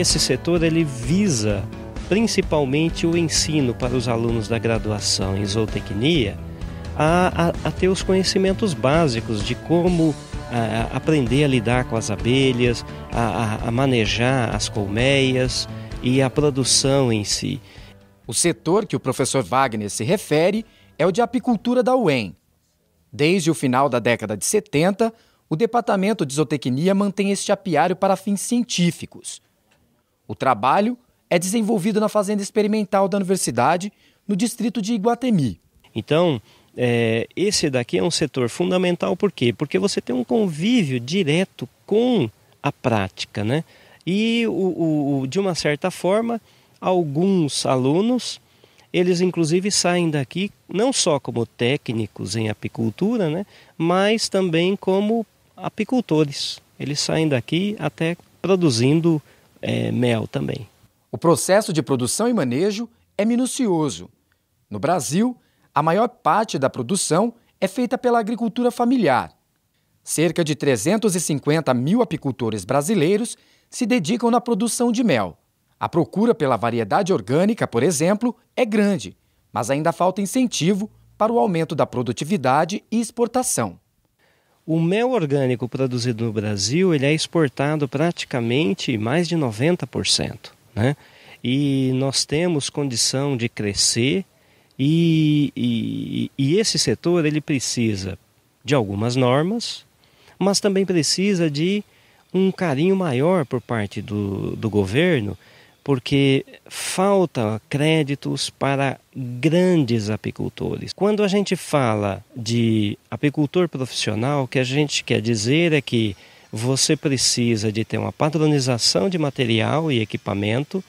Esse setor ele visa principalmente o ensino para os alunos da graduação em zootecnia a, a, a ter os conhecimentos básicos de como a, aprender a lidar com as abelhas, a manejar as colmeias e a produção em si. O setor que o professor Wagner se refere é o de apicultura da UEM. Desde o final da década de 70, o Departamento de Zootecnia mantém este apiário para fins científicos. O trabalho é desenvolvido na fazenda experimental da universidade, no distrito de Iguatemi. Então, é, esse daqui é um setor fundamental, por quê? Porque você tem um convívio direto com a prática, né? E, o, o, o, de uma certa forma, alguns alunos, eles inclusive saem daqui não só como técnicos em apicultura, né? Mas também como apicultores. Eles saem daqui até produzindo é, mel também. O processo de produção e manejo é minucioso. No Brasil, a maior parte da produção é feita pela agricultura familiar. Cerca de 350 mil apicultores brasileiros se dedicam na produção de mel. A procura pela variedade orgânica, por exemplo, é grande, mas ainda falta incentivo para o aumento da produtividade e exportação. O mel orgânico produzido no Brasil ele é exportado praticamente mais de 90%. Né? E nós temos condição de crescer e, e, e esse setor ele precisa de algumas normas, mas também precisa de um carinho maior por parte do, do governo porque falta créditos para grandes apicultores. Quando a gente fala de apicultor profissional, o que a gente quer dizer é que você precisa de ter uma padronização de material e equipamento,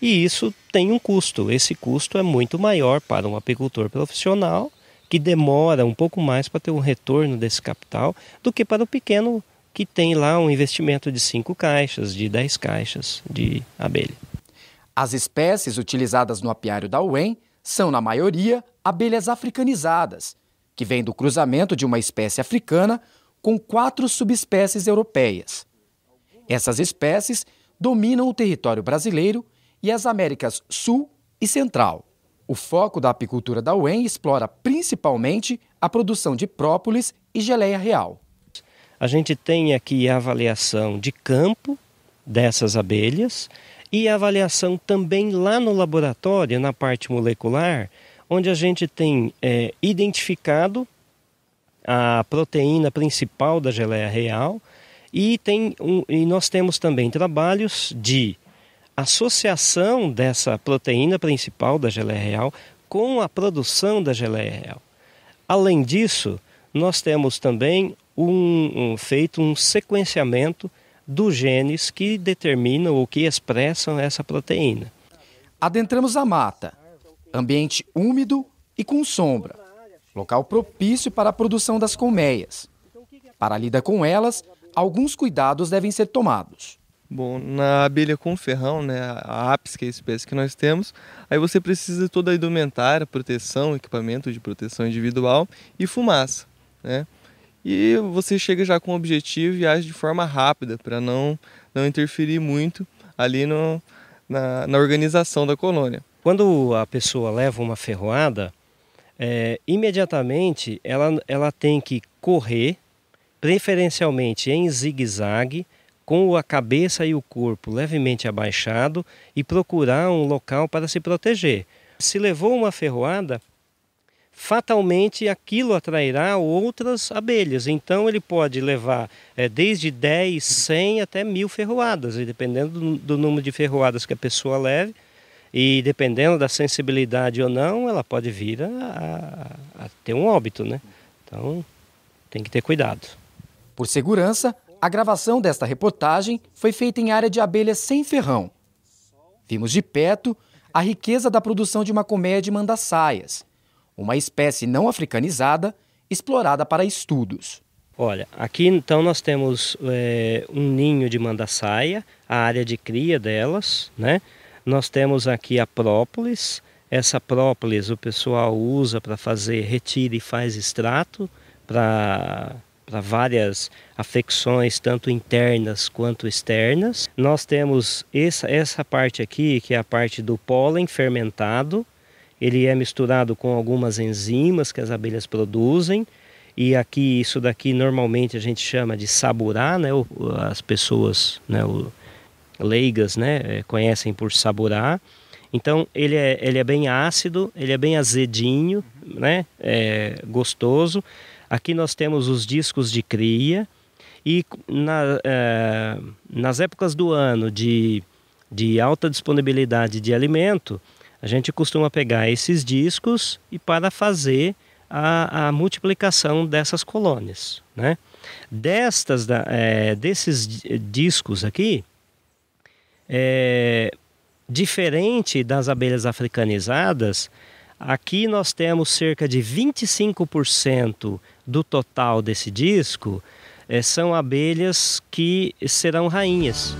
e isso tem um custo. Esse custo é muito maior para um apicultor profissional que demora um pouco mais para ter um retorno desse capital do que para o pequeno que tem lá um investimento de 5 caixas, de 10 caixas de abelha. As espécies utilizadas no apiário da UEM são, na maioria, abelhas africanizadas, que vêm do cruzamento de uma espécie africana com quatro subespécies europeias. Essas espécies dominam o território brasileiro e as Américas Sul e Central. O foco da apicultura da UEM explora principalmente a produção de própolis e geleia real. A gente tem aqui a avaliação de campo dessas abelhas e avaliação também lá no laboratório, na parte molecular, onde a gente tem é, identificado a proteína principal da geleia real e, tem um, e nós temos também trabalhos de associação dessa proteína principal da geleia real com a produção da geleia real. Além disso, nós temos também um, um, feito um sequenciamento dos genes que determinam ou que expressam essa proteína. Adentramos a mata, ambiente úmido e com sombra, local propício para a produção das colmeias. Para a lida com elas, alguns cuidados devem ser tomados. Bom, na abelha com ferrão, né, a apis, que é a espécie que nós temos, aí você precisa de toda a indumentária, proteção, equipamento de proteção individual e fumaça, né? e você chega já com o objetivo e age de forma rápida para não, não interferir muito ali no, na, na, organização da colônia. Quando a pessoa leva uma ferroada, é, imediatamente ela, ela tem que correr, preferencialmente em zigue-zague, com a cabeça e o corpo levemente abaixado e procurar um local para se proteger. Se levou uma ferroada, fatalmente aquilo atrairá outras abelhas. Então ele pode levar é, desde 10, 100 até mil ferroadas, e dependendo do, do, número de ferroadas que a pessoa leve, e dependendo da sensibilidade ou não, ela pode vir a, a, a ter um óbito, né? Então tem que ter cuidado. Por segurança, a gravação desta reportagem foi feita em área de abelhas sem ferrão. Vimos de perto a riqueza da produção de uma comédia de mandaçaias, uma espécie não africanizada explorada para estudos. Olha, aqui então nós temos é, um ninho de mandaçaia, a área de cria delas, né? Nós temos aqui a própolis, essa própolis o pessoal usa para fazer retira e faz extrato para várias afecções, tanto internas quanto externas. Nós temos essa, essa parte aqui, que é a parte do pólen fermentado, ele é misturado com algumas enzimas que as abelhas produzem. E aqui, isso daqui normalmente a gente chama de saburá, né? As pessoas né, o, leigas né, é, conhecem por saburá. Então, ele é, ele é bem ácido, ele é bem azedinho, né? É gostoso. Aqui nós temos os discos de cria. E na, é, nas épocas do ano de, de alta disponibilidade de alimento, a gente costuma pegar esses discos e para fazer a, a multiplicação dessas colônias, né? Destas, é, desses eh, discos aqui, é, diferente das abelhas africanizadas, aqui nós temos cerca de 25% do total desse disco é, são abelhas que serão rainhas.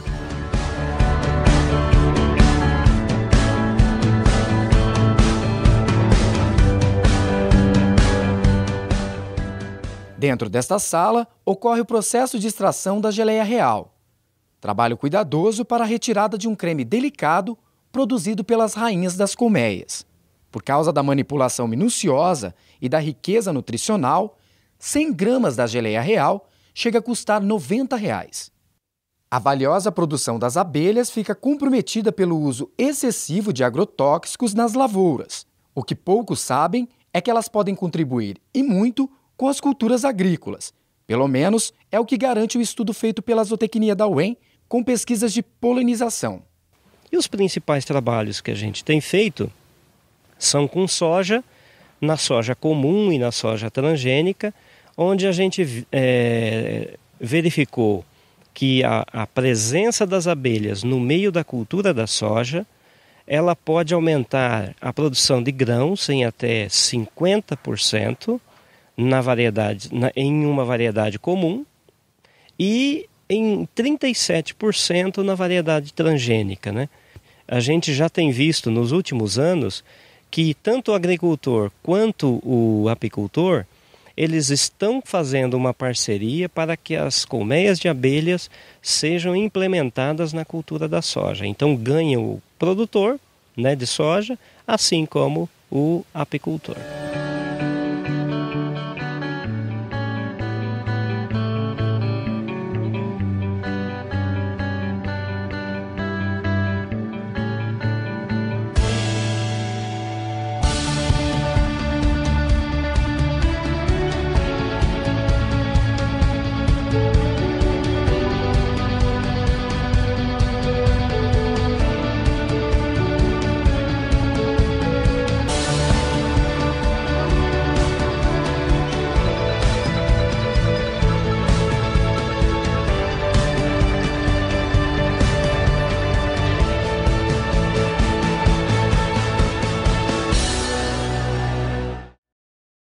Dentro desta sala, ocorre o processo de extração da geleia real. Trabalho cuidadoso para a retirada de um creme delicado produzido pelas rainhas das colmeias. Por causa da manipulação minuciosa e da riqueza nutricional, 100 gramas da geleia real chega a custar R$ 90. Reais. A valiosa produção das abelhas fica comprometida pelo uso excessivo de agrotóxicos nas lavouras. O que poucos sabem é que elas podem contribuir, e muito, com as culturas agrícolas. Pelo menos é o que garante o estudo feito pela zootecnia da UEM com pesquisas de polinização. E os principais trabalhos que a gente tem feito são com soja, na soja comum e na soja transgênica, onde a gente é, verificou que a, a presença das abelhas no meio da cultura da soja ela pode aumentar a produção de grãos em até 50%, na variedade, na, em uma variedade comum e em 37% na variedade transgênica. Né? A gente já tem visto nos últimos anos que tanto o agricultor quanto o apicultor eles estão fazendo uma parceria para que as colmeias de abelhas sejam implementadas na cultura da soja. Então ganha o produtor né, de soja, assim como o apicultor.